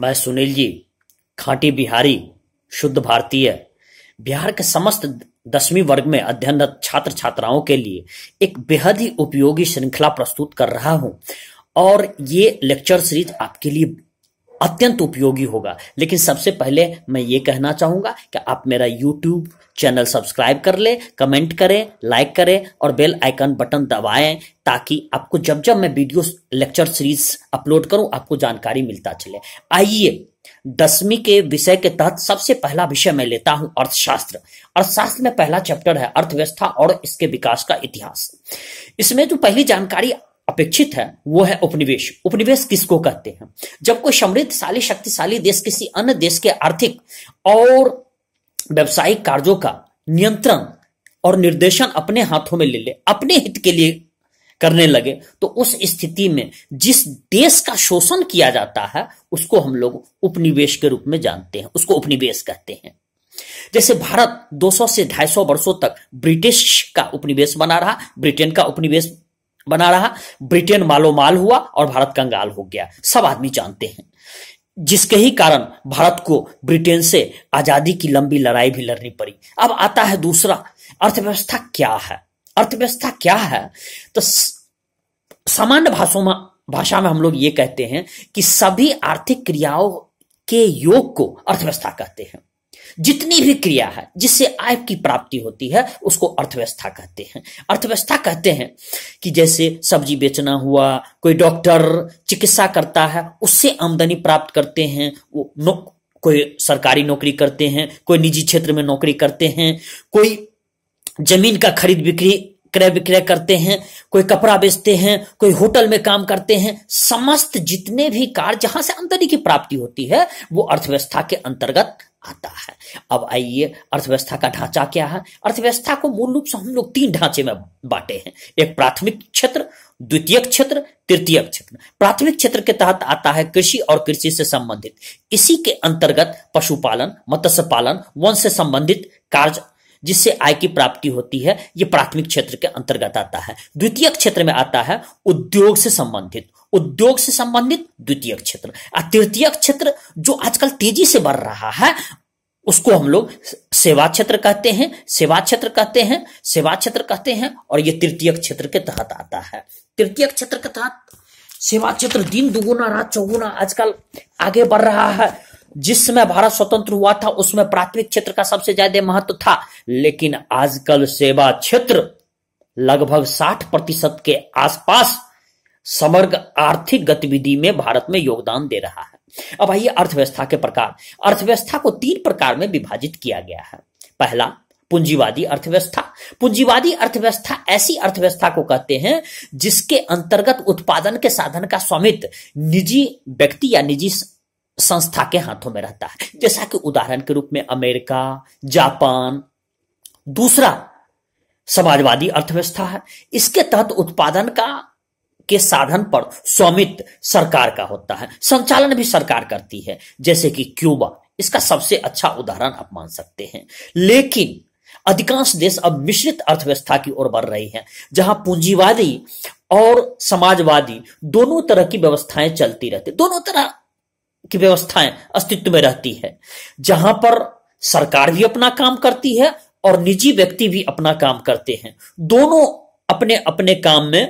मैं सुनील जी खांटी बिहारी शुद्ध भारतीय बिहार के समस्त दसवीं वर्ग में अध्ययनरत छात्र छात्राओं के लिए एक बेहद ही उपयोगी श्रृंखला प्रस्तुत कर रहा हूं और ये लेक्चर सीरीज आपके लिए अत्यंत उपयोगी होगा लेकिन सबसे पहले मैं ये कहना चाहूँगा कि आप मेरा यूट्यूब चैनल सब्सक्राइब कर ले कमेंट करें लाइक करें और बेल आइकन बटन दबाएं ताकि आपको जब जब मैं वीडियो लेक्चर सीरीज अपलोड करूं आपको जानकारी मिलता चले आइए दसवीं के विषय के तहत सबसे पहला विषय मैं लेता हूं अर्थशास्त्र अर्थशास्त्र में पहला चैप्टर है अर्थव्यवस्था और इसके विकास का इतिहास इसमें जो पहली जानकारी अपेक्षित है वो है उपनिवेश उपनिवेश किसको कहते हैं जब कोई समृद्धशाली शक्तिशाली देश किसी अन्य देश के आर्थिक और व्यवसायिक कार्यों का नियंत्रण और निर्देशन अपने हाथों में ले ले अपने हित के लिए करने लगे तो उस स्थिति में जिस देश का शोषण किया जाता है उसको हम लोग उपनिवेश के रूप में जानते हैं उसको उपनिवेश कहते हैं जैसे भारत 200 से 250 वर्षों तक ब्रिटिश का उपनिवेश बना रहा ब्रिटेन का उपनिवेश बना रहा ब्रिटेन मालोमाल हुआ और भारत कंगाल हो गया सब आदमी जानते हैं जिसके ही कारण भारत को ब्रिटेन से आजादी की लंबी लड़ाई भी लड़नी पड़ी अब आता है दूसरा अर्थव्यवस्था क्या है अर्थव्यवस्था क्या है तो सामान्य भाषाओं में भाषा में हम लोग ये कहते हैं कि सभी आर्थिक क्रियाओं के योग को अर्थव्यवस्था कहते हैं जितनी भी क्रिया है जिससे आय की प्राप्ति होती है उसको अर्थव्यवस्था कहते हैं अर्थव्यवस्था कहते हैं कि जैसे सब्जी बेचना हुआ कोई डॉक्टर चिकित्सा करता है उससे आमदनी प्राप्त करते हैं वो नो कोई सरकारी नौकरी करते हैं कोई निजी क्षेत्र में नौकरी करते हैं कोई जमीन का खरीद बिक्री क्रय विक्रय करते हैं कोई कपड़ा बेचते हैं कोई होटल में काम करते हैं समस्त जितने भी कार्य जहां से आमदनी की प्राप्ति होती है वो अर्थव्यवस्था के अंतर्गत आता है अब आइए अर्थव्यवस्था का ढांचा क्या है अर्थव्यवस्था को मूल रूप से हम लोग तीन ढांचे में बांटे हैं एक प्राथमिक क्षेत्र द्वितीय क्षेत्र तृतीय क्षेत्र प्राथमिक क्षेत्र के तहत आता है कृषि और कृषि से संबंधित इसी के अंतर्गत पशुपालन मत्स्य पालन वन से संबंधित कार्य जिससे आय की प्राप्ति होती है ये प्राथमिक क्षेत्र के अंतर्गत आता है द्वितीय क्षेत्र में आता है उद्योग से संबंधित उद्योग से संबंधित द्वितीय क्षेत्र और तृतीय क्षेत्र जो आजकल तेजी से बढ़ रहा है उसको हम लोग सेवा क्षेत्र कहते हैं सेवा क्षेत्र कहते हैं सेवा क्षेत्र कहते हैं और ये तृतीय क्षेत्र के तहत आता है तृतीय क्षेत्र के तहत सेवा क्षेत्र दिन दुगुना रात चौगुना आजकल आगे बढ़ रहा है जिस समय भारत स्वतंत्र हुआ था उसमें प्राथमिक क्षेत्र का सबसे ज्यादा महत्व था लेकिन आजकल सेवा क्षेत्र लगभग साठ प्रतिशत के आसपास समग्र आर्थिक गतिविधि में भारत में योगदान दे रहा है अब आइए अर्थव्यवस्था के प्रकार अर्थव्यवस्था को तीन प्रकार में विभाजित किया गया है पहला पूंजीवादी अर्थव्यवस्था पूंजीवादी अर्थव्यवस्था ऐसी अर्थव्यवस्था को कहते हैं जिसके अंतर्गत उत्पादन के साधन का स्वामित्व निजी व्यक्ति या निजी संस्था के हाथों में रहता है जैसा कि उदाहरण के रूप में अमेरिका जापान दूसरा समाजवादी अर्थव्यवस्था है इसके तहत उत्पादन का के साधन पर स्वामित्व सरकार का होता है संचालन भी सरकार करती है जैसे कि क्यूबा इसका सबसे अच्छा उदाहरण आप मान सकते हैं लेकिन अधिकांश देश अब मिश्रित अर्थव्यवस्था की ओर बढ़ रही है जहां पूंजीवादी और समाजवादी दोनों तरह की व्यवस्थाएं चलती रहती दोनों तरह की व्यवस्थाएं अस्तित्व में रहती है जहां पर सरकार भी अपना काम करती है और निजी व्यक्ति भी अपना काम करते हैं दोनों अपने अपने काम में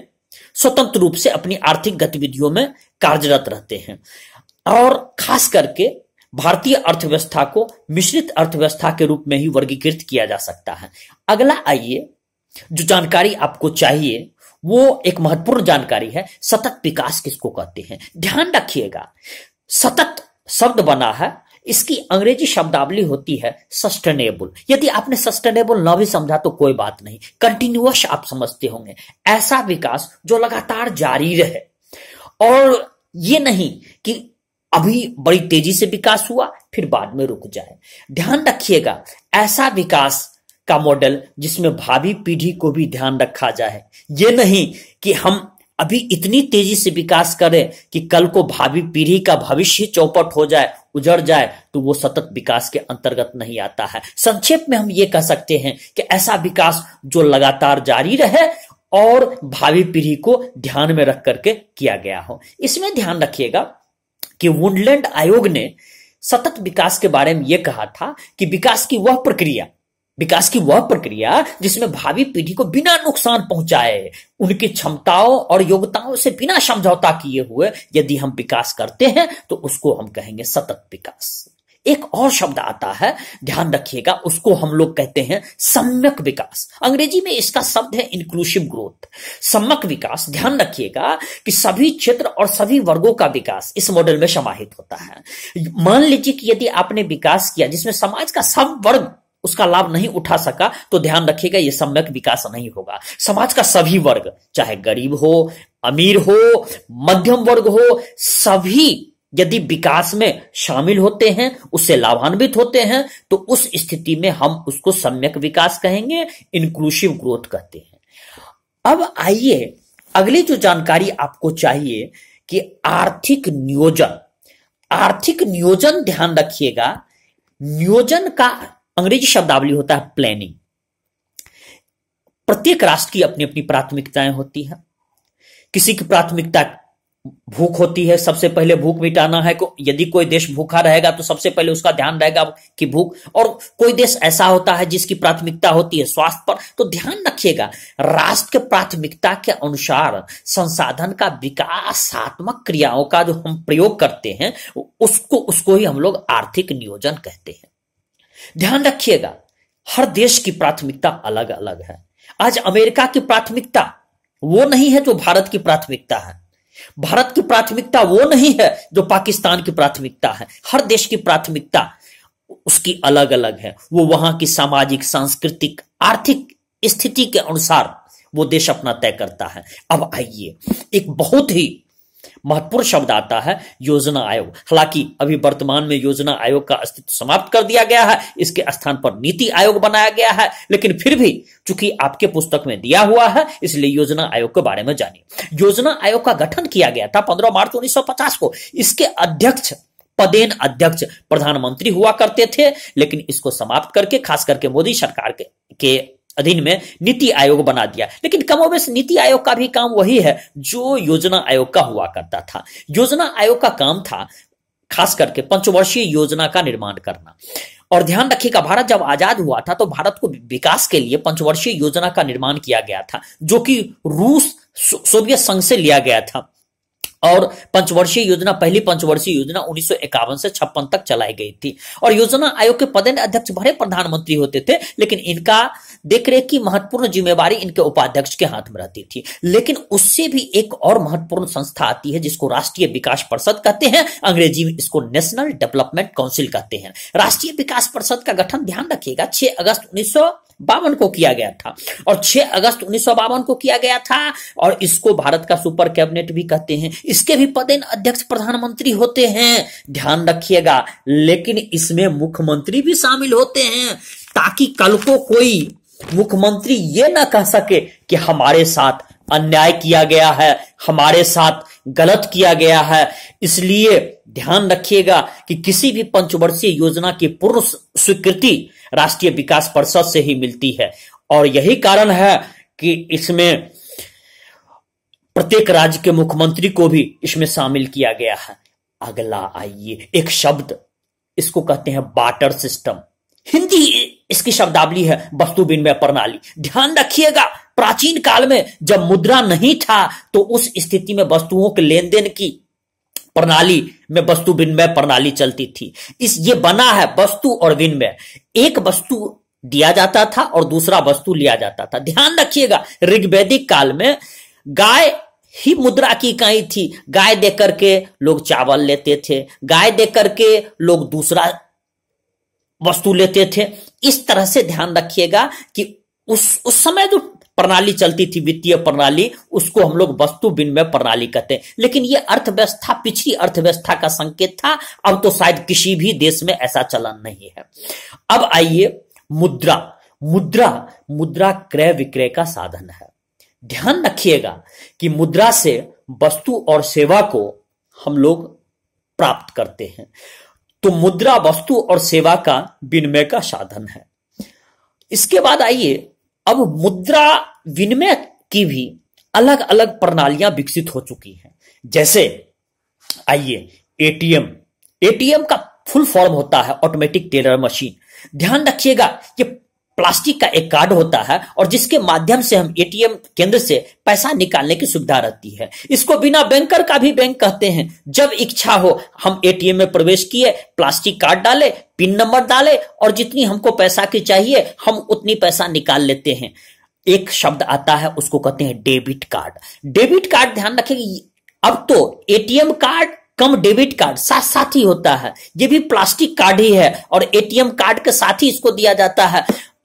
स्वतंत्र रूप से अपनी आर्थिक गतिविधियों में कार्यरत रहते हैं और खास करके भारतीय अर्थव्यवस्था को मिश्रित अर्थव्यवस्था के रूप में ही वर्गीकृत किया जा सकता है अगला आइए जो जानकारी आपको चाहिए वो एक महत्वपूर्ण जानकारी है सतत विकास किसको कहते हैं ध्यान रखिएगा सतत शब्द बना है इसकी अंग्रेजी शब्दावली होती है सस्टेनेबल यदि आपने सस्टेनेबल ना भी समझा तो कोई बात नहीं कंटिन्यूस आप समझते होंगे ऐसा विकास जो लगातार जारी रहे और ये नहीं कि अभी बड़ी तेजी से विकास हुआ फिर बाद में रुक जाए ध्यान रखिएगा ऐसा विकास का मॉडल जिसमें भावी पीढ़ी को भी ध्यान रखा जाए ये नहीं कि हम अभी इतनी तेजी से विकास करे कि कल को भावी पीढ़ी का भविष्य चौपट हो जाए उजड़ जाए तो वो सतत विकास के अंतर्गत नहीं आता है संक्षेप में हम ये कह सकते हैं कि ऐसा विकास जो लगातार जारी रहे और भावी पीढ़ी को ध्यान में रख करके किया गया हो इसमें ध्यान रखिएगा कि वुडलैंड आयोग ने सतत विकास के बारे में यह कहा था कि विकास की वह प्रक्रिया विकास की वह प्रक्रिया जिसमें भावी पीढ़ी को बिना नुकसान पहुंचाए उनकी क्षमताओं और योग्यताओं से बिना समझौता किए हुए यदि हम विकास करते हैं तो उसको हम कहेंगे सतत विकास एक और शब्द आता है ध्यान रखिएगा उसको हम लोग कहते हैं सम्यक विकास अंग्रेजी में इसका शब्द है इंक्लूसिव ग्रोथ सम्यक विकास ध्यान रखिएगा कि सभी क्षेत्र और सभी वर्गों का विकास इस मॉडल में समाहित होता है मान लीजिए कि यदि आपने विकास किया जिसमें समाज का सब वर्ग उसका लाभ नहीं उठा सका तो ध्यान रखिएगा ये सम्यक विकास नहीं होगा समाज का सभी वर्ग चाहे गरीब हो अमीर हो मध्यम वर्ग हो सभी यदि विकास में शामिल होते हैं उससे लाभान्वित होते हैं तो उस स्थिति में हम उसको सम्यक विकास कहेंगे इंक्लूसिव ग्रोथ कहते हैं अब आइए अगली जो जानकारी आपको चाहिए कि आर्थिक नियोजन आर्थिक नियोजन ध्यान रखिएगा नियोजन का अंग्रेजी शब्दावली होता है प्लानिंग प्रत्येक राष्ट्र की अपनी अपनी प्राथमिकताएं होती है किसी की प्राथमिकता भूख होती है सबसे पहले भूख मिटाना है को यदि कोई देश भूखा रहेगा तो सबसे पहले उसका ध्यान रहेगा कि भूख और कोई देश ऐसा होता है जिसकी प्राथमिकता होती है स्वास्थ्य पर तो ध्यान रखिएगा राष्ट्र के प्राथमिकता के अनुसार संसाधन का विकासात्मक क्रियाओं का जो हम प्रयोग करते हैं उसको उसको ही हम लोग आर्थिक नियोजन कहते हैं ध्यान रखिएगा हर देश की प्राथमिकता अलग अलग है आज अमेरिका की प्राथमिकता वो नहीं है जो भारत की प्राथमिकता है भारत की प्राथमिकता वो नहीं है जो पाकिस्तान की प्राथमिकता है हर देश की प्राथमिकता उसकी अलग अलग है वो वहां की सामाजिक सांस्कृतिक आर्थिक स्थिति के अनुसार वो देश अपना तय करता है अब आइए एक बहुत ही महत्वपूर्ण शब्द आता है योजना आयोग हालांकि अभी वर्तमान में योजना आयोग का अस्तित्व समाप्त कर दिया गया है इसके स्थान पर नीति आयोग बनाया गया है लेकिन फिर भी चूंकि आपके पुस्तक में दिया हुआ है इसलिए योजना आयोग के बारे में जानिए योजना आयोग का गठन किया गया था पंद्रह मार्च उन्नीस को इसके अध्यक्ष पदेन अध्यक्ष प्रधानमंत्री हुआ करते थे लेकिन इसको समाप्त करके खास करके मोदी सरकार के, के अधीन में नीति आयोग बना दिया लेकिन कमोवेश नीति आयोग का भी काम वही है जो योजना आयोग का हुआ करता था योजना आयोग का काम था खास करके पंचवर्षीय योजना का निर्माण करना और ध्यान रखिएगा भारत जब आजाद हुआ था तो भारत को विकास के लिए पंचवर्षीय योजना का निर्माण किया गया था जो कि रूस सोवियत संघ से लिया गया था और पंचवर्षीय योजना पहली पंचवर्षीय योजना उन्नीस से छप्पन तक चलाई गई थी और योजना आयोग के पदेन अध्यक्ष भरे प्रधानमंत्री होते थे लेकिन इनका देखरेख की महत्वपूर्ण जिम्मेवारी इनके उपाध्यक्ष के हाथ में रहती थी लेकिन उससे भी एक और महत्वपूर्ण संस्था आती है जिसको राष्ट्रीय विकास परिषद कहते हैं अंग्रेजी में इसको नेशनल डेवलपमेंट काउंसिल कहते हैं राष्ट्रीय विकास परिषद का गठन ध्यान रखिएगा छह अगस्त उन्नीस बावन को किया गया था और 6 अगस्त उन्नीस को किया गया था और इसको भारत का सुपर कैबिनेट भी कहते हैं इसके भी पदेन अध्यक्ष प्रधानमंत्री होते हैं ध्यान रखिएगा लेकिन इसमें मुख्यमंत्री भी शामिल होते हैं ताकि कल को कोई मुख्यमंत्री ये ना कह सके कि हमारे साथ अन्याय किया गया है हमारे साथ गलत किया गया है इसलिए ध्यान रखिएगा कि किसी भी पंचवर्षीय योजना की पूर्ण स्वीकृति राष्ट्रीय विकास परिषद से ही मिलती है और यही कारण है कि इसमें प्रत्येक राज्य के मुख्यमंत्री को भी इसमें शामिल किया गया है अगला आइए एक शब्द इसको कहते हैं बाटर सिस्टम हिंदी इसकी शब्दावली है वस्तु विनिमय प्रणाली ध्यान रखिएगा प्राचीन काल में जब मुद्रा नहीं था तो उस स्थिति में वस्तुओं के लेन देन की प्रणाली में वस्तु विनिमय प्रणाली चलती थी इस ये बना है वस्तु और विनिमय एक वस्तु दिया जाता था और दूसरा वस्तु लिया जाता था ध्यान रखिएगा ऋग्वेदिक काल में गाय ही मुद्रा की इकाई थी गाय दे करके लोग चावल लेते थे गाय दे करके लोग दूसरा वस्तु लेते थे इस तरह से ध्यान रखिएगा कि उस उस समय जो तो प्रणाली चलती थी वित्तीय प्रणाली उसको हम लोग वस्तु विनिमय प्रणाली कहते हैं लेकिन ये अर्थव्यवस्था पिछली अर्थव्यवस्था का संकेत था अब तो शायद किसी भी देश में ऐसा चलन नहीं है अब आइए मुद्रा मुद्रा मुद्रा क्रय विक्रय का साधन है ध्यान रखिएगा कि मुद्रा से वस्तु और सेवा को हम लोग प्राप्त करते हैं तो मुद्रा वस्तु और सेवा का विनिमय का साधन है इसके बाद आइए अब मुद्रा विनिमय की भी अलग अलग प्रणालियां विकसित हो चुकी हैं जैसे आइए एटीएम एटीएम का फुल फॉर्म होता है ऑटोमेटिक टेलर मशीन ध्यान रखिएगा ये प्लास्टिक का एक कार्ड होता है और जिसके माध्यम से हम एटीएम केंद्र से पैसा निकालने की सुविधा रहती है इसको बिना बैंकर का भी बैंक कहते हैं जब इच्छा हो हम एटीएम में प्रवेश किए प्लास्टिक कार्ड डाले पिन नंबर डाले और जितनी हमको पैसा की चाहिए हम उतनी पैसा निकाल लेते हैं एक शब्द आता है उसको कहते हैं डेबिट कार्ड डेबिट कार्ड ध्यान रखेगी अब तो ATM card cum debit card साथ साथ ही होता है ये भी प्लास्टिक कार्ड ही है और एटीएम कार्ड के साथ ही इसको दिया जाता है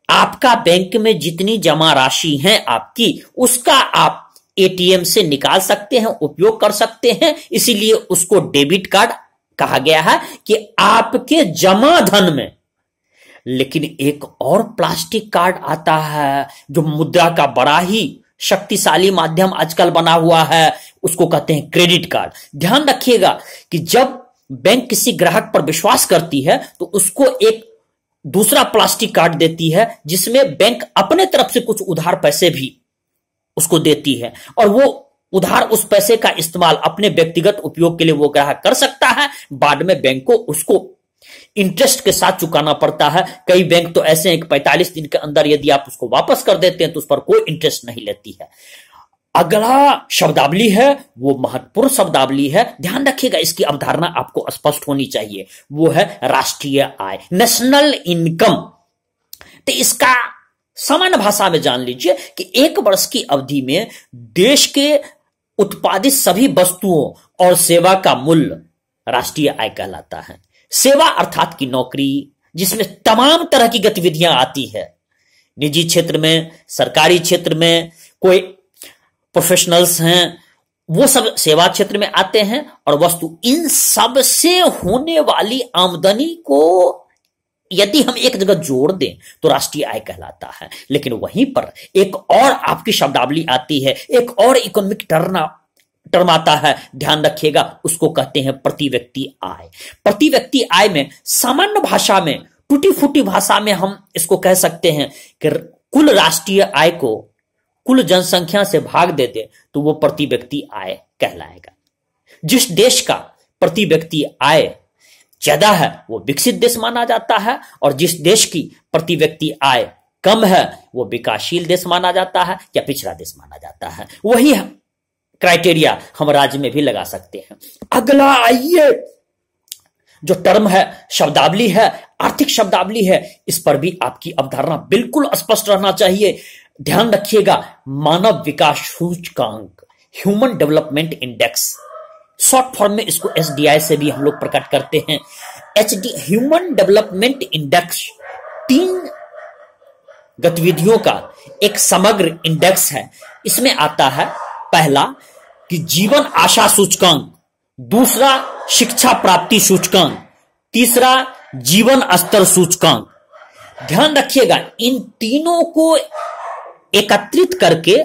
आपका बैंक में जितनी जमा राशि है आपकी उसका आप एटीएम से निकाल सकते हैं उपयोग कर सकते हैं इसीलिए उसको डेबिट कार्ड कहा गया है कि आपके जमा धन में लेकिन एक और प्लास्टिक कार्ड आता है जो मुद्रा का बड़ा ही शक्तिशाली माध्यम आजकल बना हुआ है उसको कहते हैं क्रेडिट कार्ड ध्यान रखिएगा कि जब बैंक किसी ग्राहक पर विश्वास करती है तो उसको एक दूसरा प्लास्टिक कार्ड देती है जिसमें बैंक अपने तरफ से कुछ उधार पैसे भी उसको देती है और वो उधार उस पैसे का इस्तेमाल अपने व्यक्तिगत उपयोग के लिए वो ग्राहक कर सकता है बाद में बैंक को उसको इंटरेस्ट के साथ चुकाना पड़ता है कई बैंक तो ऐसे हैं कि 45 दिन के अंदर यदि आप उसको वापस कर देते हैं तो उस पर कोई इंटरेस्ट नहीं लेती है अगला शब्दावली है वो महत्वपूर्ण शब्दावली है ध्यान रखिएगा इसकी अवधारणा आपको स्पष्ट होनी चाहिए वो है राष्ट्रीय आय नेशनल इनकम तो इसका सामान्य भाषा में जान लीजिए कि एक वर्ष की अवधि में देश के उत्पादित सभी वस्तुओं और सेवा का मूल्य राष्ट्रीय आय कहलाता है सेवा अर्थात की नौकरी जिसमें तमाम तरह की गतिविधियां आती है निजी क्षेत्र में सरकारी क्षेत्र में कोई प्रोफेशनल्स हैं वो सब सेवा क्षेत्र में आते हैं और वस्तु इन सब से होने वाली आमदनी को यदि हम एक जगह जोड़ दें तो राष्ट्रीय आय कहलाता है लेकिन वहीं पर एक और आपकी शब्दावली आती है एक और इकोनॉमिक टर्न टर्म आता है ध्यान रखिएगा उसको कहते हैं प्रति व्यक्ति आय प्रति व्यक्ति आय में सामान्य भाषा में टूटी फूटी भाषा में हम इसको कह सकते हैं कि कुल राष्ट्रीय आय को कुल जनसंख्या से भाग दे दे तो वो प्रति व्यक्ति आय कहलाएगा जिस देश का प्रति व्यक्ति आय ज्यादा है वो विकसित देश माना जाता है और जिस देश की प्रति व्यक्ति आय कम है वो विकासशील देश माना जाता है या पिछड़ा देश माना जाता है वही क्राइटेरिया हम राज्य में भी लगा सकते हैं अगला आइए जो टर्म है शब्दावली है आर्थिक शब्दावली है इस पर भी आपकी अवधारणा बिल्कुल स्पष्ट रहना चाहिए ध्यान रखिएगा मानव विकास सूचकांक human development index short form में इसको एस से भी हम लोग प्रकट करते हैं एच ह्यूमन डेवलपमेंट इंडेक्स तीन गतिविधियों का एक समग्र इंडेक्स है इसमें आता है पहला कि जीवन आशा सूचकांक दूसरा शिक्षा प्राप्ति सूचकांक तीसरा जीवन स्तर सूचकांक ध्यान रखिएगा इन तीनों को एकत्रित करके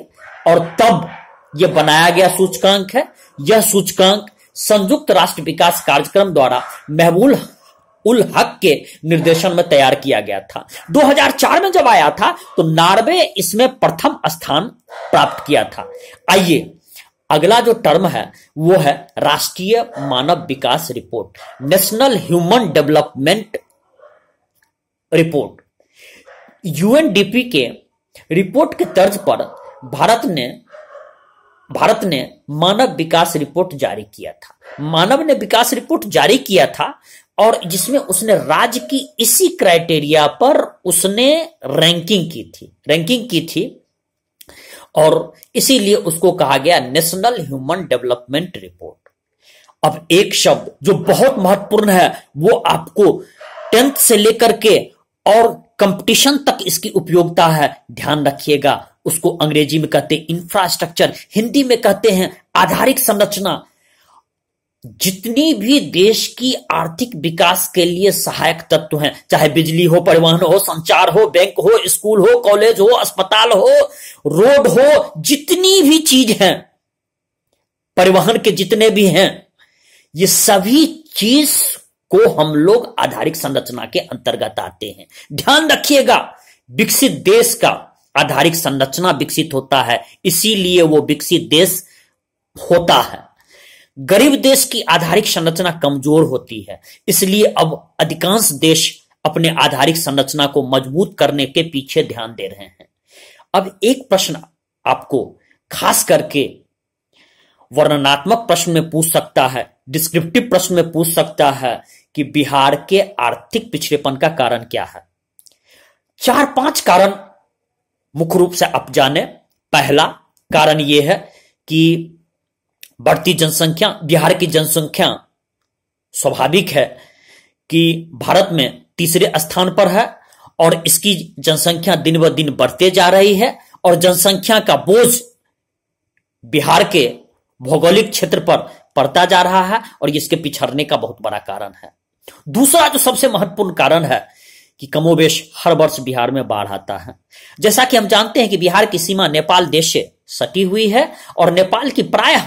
और तब यह बनाया गया सूचकांक है यह सूचकांक संयुक्त राष्ट्र विकास कार्यक्रम द्वारा महबूल उल हक के निर्देशन में तैयार किया गया था 2004 में जब आया था तो नार्वे इसमें प्रथम स्थान प्राप्त किया था आइए अगला जो टर्म है वो है राष्ट्रीय मानव विकास report national human development report UNDP के रिपोर्ट के तर्ज पर भारत ने भारत ने मानव विकास रिपोर्ट जारी किया था मानव ने विकास रिपोर्ट जारी किया था और जिसमें उसने राज्य की इसी क्राइटेरिया पर उसने रैंकिंग की थी रैंकिंग की थी और इसीलिए उसको कहा गया नेशनल ह्यूमन डेवलपमेंट रिपोर्ट अब एक शब्द जो बहुत महत्वपूर्ण है वो आपको टेंथ से लेकर के और कंपटीशन तक इसकी उपयोगिता है ध्यान रखिएगा उसको अंग्रेजी में कहते हैं इंफ्रास्ट्रक्चर हिंदी में कहते हैं आधारिक संरचना जितनी भी देश की आर्थिक विकास के लिए सहायक तत्व हैं चाहे बिजली हो परिवहन हो संचार हो बैंक हो स्कूल हो कॉलेज हो अस्पताल हो रोड हो जितनी भी चीज है परिवहन के जितने भी हैं ये सभी चीज को हम लोग आधारिक संरचना के अंतर्गत आते हैं ध्यान रखिएगा विकसित देश का आधारिक संरचना विकसित होता है इसीलिए वो विकसित देश होता है गरीब देश की आधारिक संरचना कमजोर होती है इसलिए अब अधिकांश देश अपने आधारिक संरचना को मजबूत करने के पीछे ध्यान दे रहे हैं अब एक प्रश्न आपको खास करके वर्णनात्मक प्रश्न में पूछ सकता है डिस्क्रिप्टिव प्रश्न में पूछ सकता है कि बिहार के आर्थिक पिछड़ेपन का कारण क्या है चार पांच कारण मुख्य रूप से आप जाने पहला कारण यह है कि बढ़ती जनसंख्या बिहार की जनसंख्या स्वाभाविक है कि भारत में तीसरे स्थान पर है और इसकी जनसंख्या दिन ब दिन बढ़ते जा रही है और जनसंख्या का बोझ बिहार के भौगोलिक क्षेत्र पर पड़ता जा रहा है और इसके पिछड़ने का बहुत बड़ा कारण है दूसरा जो सबसे महत्वपूर्ण कारण है कि कमोबेश हर वर्ष बिहार में बाढ़ आता है जैसा कि हम जानते हैं कि बिहार की सीमा नेपाल देश से सटी हुई है और नेपाल की प्रायः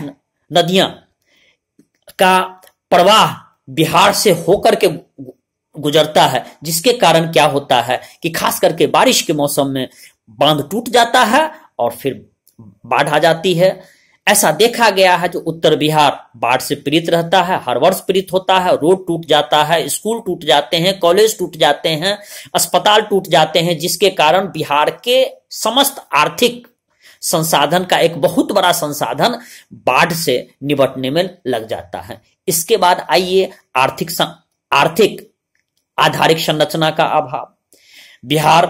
नदियां का प्रवाह बिहार से होकर के गुजरता है जिसके कारण क्या होता है कि खास करके बारिश के मौसम में बांध टूट जाता है और फिर बाढ़ आ जाती है ऐसा देखा गया है जो उत्तर बिहार बाढ़ से पीड़ित रहता है हर वर्ष पीड़ित होता है रोड टूट जाता है स्कूल टूट जाते हैं कॉलेज टूट जाते हैं अस्पताल टूट जाते हैं जिसके कारण बिहार के समस्त आर्थिक संसाधन का एक बहुत बड़ा संसाधन बाढ़ से निपटने में लग जाता है इसके बाद आइए आर्थिक आर्थिक आधारिक संरचना का अभाव बिहार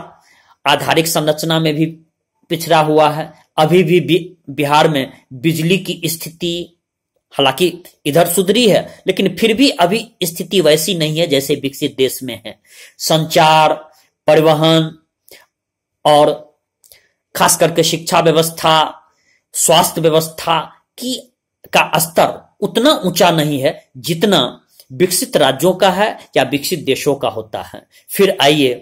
आधारिक संरचना में भी पिछड़ा हुआ है अभी भी बिहार में बिजली की स्थिति हालांकि इधर सुधरी है लेकिन फिर भी अभी स्थिति वैसी नहीं है जैसे विकसित देश में है संचार परिवहन और खास करके शिक्षा व्यवस्था स्वास्थ्य व्यवस्था की का स्तर उतना ऊंचा नहीं है जितना विकसित राज्यों का है या विकसित देशों का होता है फिर आइए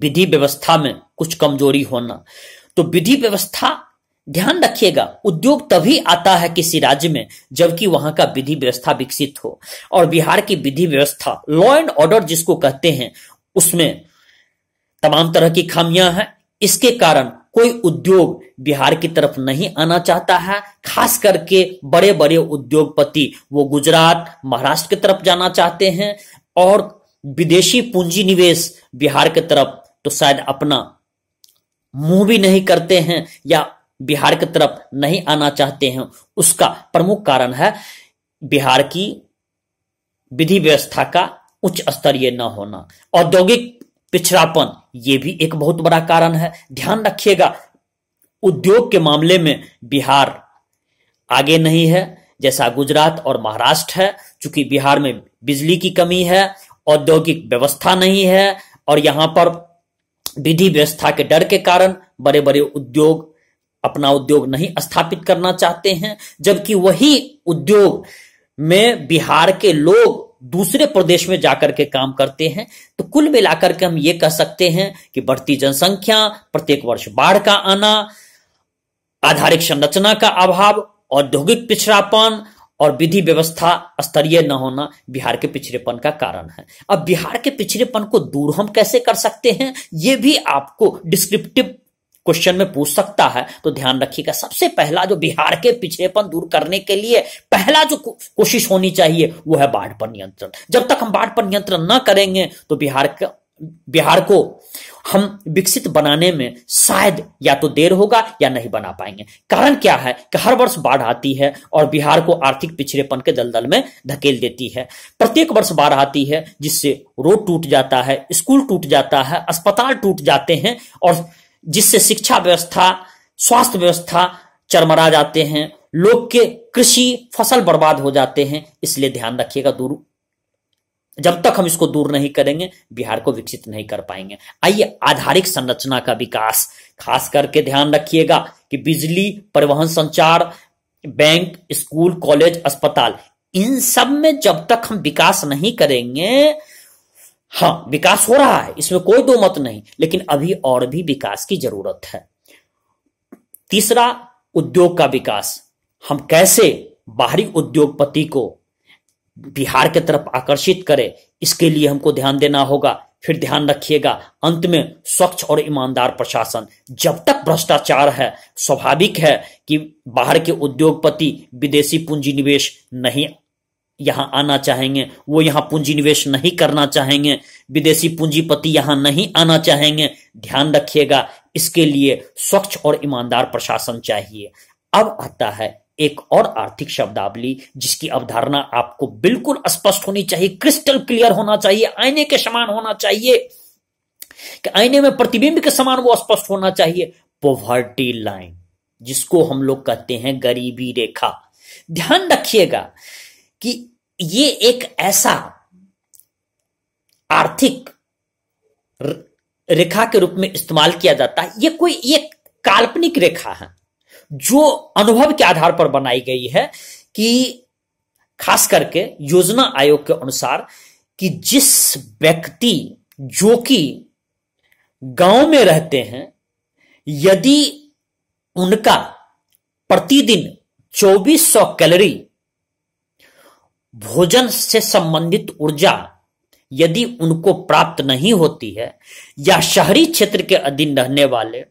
विधि व्यवस्था में कुछ कमजोरी होना तो विधि व्यवस्था ध्यान रखिएगा उद्योग तभी आता है किसी राज्य में जबकि वहां का विधि व्यवस्था विकसित हो और बिहार की विधि व्यवस्था लॉ एंड ऑर्डर जिसको कहते हैं उसमें तमाम तरह की खामियां हैं इसके कारण कोई उद्योग बिहार की तरफ नहीं आना चाहता है खास करके बड़े बड़े उद्योगपति वो गुजरात महाराष्ट्र की तरफ जाना चाहते हैं और विदेशी पूंजी निवेश बिहार की तरफ तो शायद अपना मुंह भी नहीं करते हैं या बिहार की तरफ नहीं आना चाहते हैं उसका प्रमुख कारण है बिहार की विधि व्यवस्था का उच्च स्तरीय न होना औद्योगिक पिछड़ापन ये भी एक बहुत बड़ा कारण है ध्यान रखिएगा उद्योग के मामले में बिहार आगे नहीं है जैसा गुजरात और महाराष्ट्र है चूंकि बिहार में बिजली की कमी है औद्योगिक व्यवस्था नहीं है और यहाँ पर विधि व्यवस्था के डर के कारण बड़े बड़े उद्योग अपना उद्योग नहीं स्थापित करना चाहते हैं जबकि वही उद्योग में बिहार के लोग दूसरे प्रदेश में जाकर के काम करते हैं तो कुल मिलाकर के हम ये कह सकते हैं कि बढ़ती जनसंख्या प्रत्येक वर्ष बाढ़ का आना आधारिक संरचना का अभाव औद्योगिक पिछड़ापन और विधि व्यवस्था स्तरीय न होना बिहार के पिछड़ेपन का कारण है अब बिहार के पिछड़ेपन को दूर हम कैसे कर सकते हैं ये भी आपको डिस्क्रिप्टिव क्वेश्चन में पूछ सकता है तो ध्यान रखिएगा सबसे पहला जो बिहार के पिछड़ेपन दूर करने के लिए पहला जो कोशिश होनी चाहिए वो है बाढ़ पर नियंत्रण जब तक हम बाढ़ पर नियंत्रण न करेंगे तो बिहार का बिहार को हम विकसित बनाने में शायद या तो देर होगा या नहीं बना पाएंगे कारण क्या है कि हर वर्ष बाढ़ आती है और बिहार को आर्थिक पिछड़ेपन के दलदल में धकेल देती है प्रत्येक वर्ष बाढ़ आती है जिससे रोड टूट जाता है स्कूल टूट जाता है अस्पताल टूट जाते हैं और जिससे शिक्षा व्यवस्था स्वास्थ्य व्यवस्था चरमरा जाते हैं लोग के कृषि फसल बर्बाद हो जाते हैं इसलिए ध्यान रखिएगा दूर जब तक हम इसको दूर नहीं करेंगे बिहार को विकसित नहीं कर पाएंगे आइए आधारिक संरचना का विकास खास करके ध्यान रखिएगा कि बिजली परिवहन संचार बैंक स्कूल कॉलेज अस्पताल इन सब में जब तक हम विकास नहीं करेंगे हाँ विकास हो रहा है इसमें कोई दो मत नहीं लेकिन अभी और भी विकास की जरूरत है तीसरा उद्योग का विकास हम कैसे बाहरी उद्योगपति को बिहार के तरफ आकर्षित करे इसके लिए हमको ध्यान देना होगा फिर ध्यान रखिएगा अंत में स्वच्छ और ईमानदार प्रशासन जब तक भ्रष्टाचार है स्वाभाविक है कि बाहर के उद्योगपति विदेशी पूंजी निवेश नहीं यहाँ आना चाहेंगे वो यहाँ पूंजी निवेश नहीं करना चाहेंगे विदेशी पूंजीपति यहाँ नहीं आना चाहेंगे ध्यान रखिएगा इसके लिए स्वच्छ और ईमानदार प्रशासन चाहिए अब आता है एक और आर्थिक शब्दावली जिसकी अवधारणा आपको बिल्कुल स्पष्ट होनी चाहिए क्रिस्टल क्लियर होना चाहिए आईने के समान होना चाहिए कि आईने में प्रतिबिंब के समान वो स्पष्ट होना चाहिए पोवर्टी लाइन जिसको हम लोग कहते हैं गरीबी रेखा ध्यान रखिएगा कि ये एक ऐसा आर्थिक रेखा के रूप में इस्तेमाल किया जाता है ये कोई एक काल्पनिक रेखा है जो अनुभव के आधार पर बनाई गई है कि खास करके योजना आयोग के अनुसार कि जिस व्यक्ति जो कि गांव में रहते हैं यदि उनका प्रतिदिन 2400 कैलोरी भोजन से संबंधित ऊर्जा यदि उनको प्राप्त नहीं होती है या शहरी क्षेत्र के अधीन रहने वाले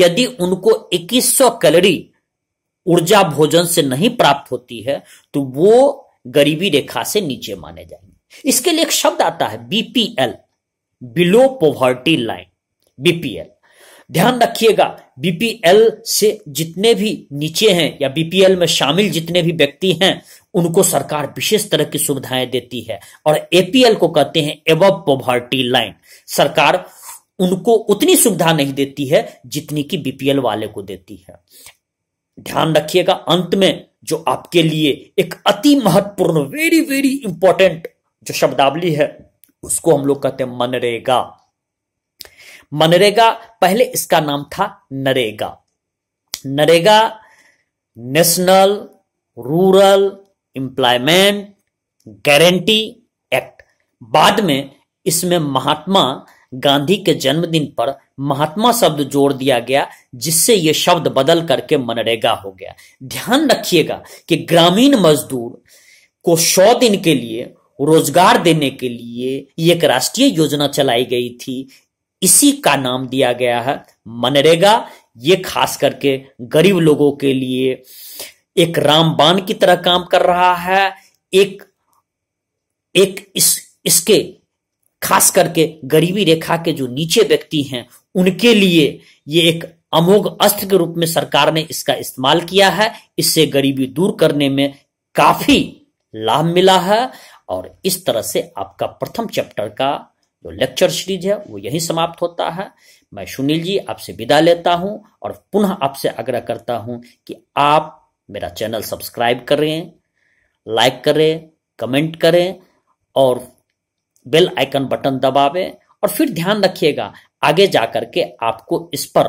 यदि उनको 2100 कैलोरी ऊर्जा भोजन से नहीं प्राप्त होती है तो वो गरीबी रेखा से नीचे माने जाएंगे इसके लिए एक शब्द आता है BPL below poverty line BPL ध्यान रखिएगा बीपीएल से जितने भी नीचे हैं या बीपीएल में शामिल जितने भी व्यक्ति हैं उनको सरकार विशेष तरह की सुविधाएं देती है और एपीएल को कहते हैं एव पॉवर्टी लाइन सरकार उनको उतनी सुविधा नहीं देती है जितनी कि बीपीएल वाले को देती है ध्यान रखिएगा अंत में जो आपके लिए एक अति महत्वपूर्ण वेरी वेरी इंपॉर्टेंट जो शब्दावली है उसको हम लोग कहते हैं मनरेगा मनरेगा पहले इसका नाम था NREGA NREGA national rural employment guarantee act बाद में इसमें महात्मा गांधी के जन्मदिन पर महात्मा शब्द जोड़ दिया गया जिससे यह शब्द बदल करके मनरेगा हो गया ध्यान रखिएगा कि ग्रामीण मजदूर को सौ दिन के लिए रोजगार देने के लिए एक राष्ट्रीय योजना चलाई गई थी इसी का नाम दिया गया है मनरेगा ये खास करके गरीब लोगों के लिए एक रामबान की तरह काम कर रहा है एक एक इस इसके खास करके गरीबी रेखा के जो नीचे व्यक्ति हैं उनके लिए ये एक अमोघ अस्त्र के रूप में सरकार ने इसका इस्तेमाल किया है इससे गरीबी दूर करने में काफी लाभ मिला है और इस तरह से आपका प्रथम चैप्टर का जो लेक्चर सीरीज है वो यही समाप्त होता है मैं सुनील जी आपसे विदा लेता हूं और पुनः आपसे आग्रह करता हूं कि आप मेरा चैनल सब्सक्राइब करें लाइक करें कमेंट करें और बेल आइकन बटन दबावें और फिर ध्यान रखिएगा आगे जाकर के आपको इस पर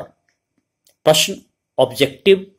प्रश्न ऑब्जेक्टिव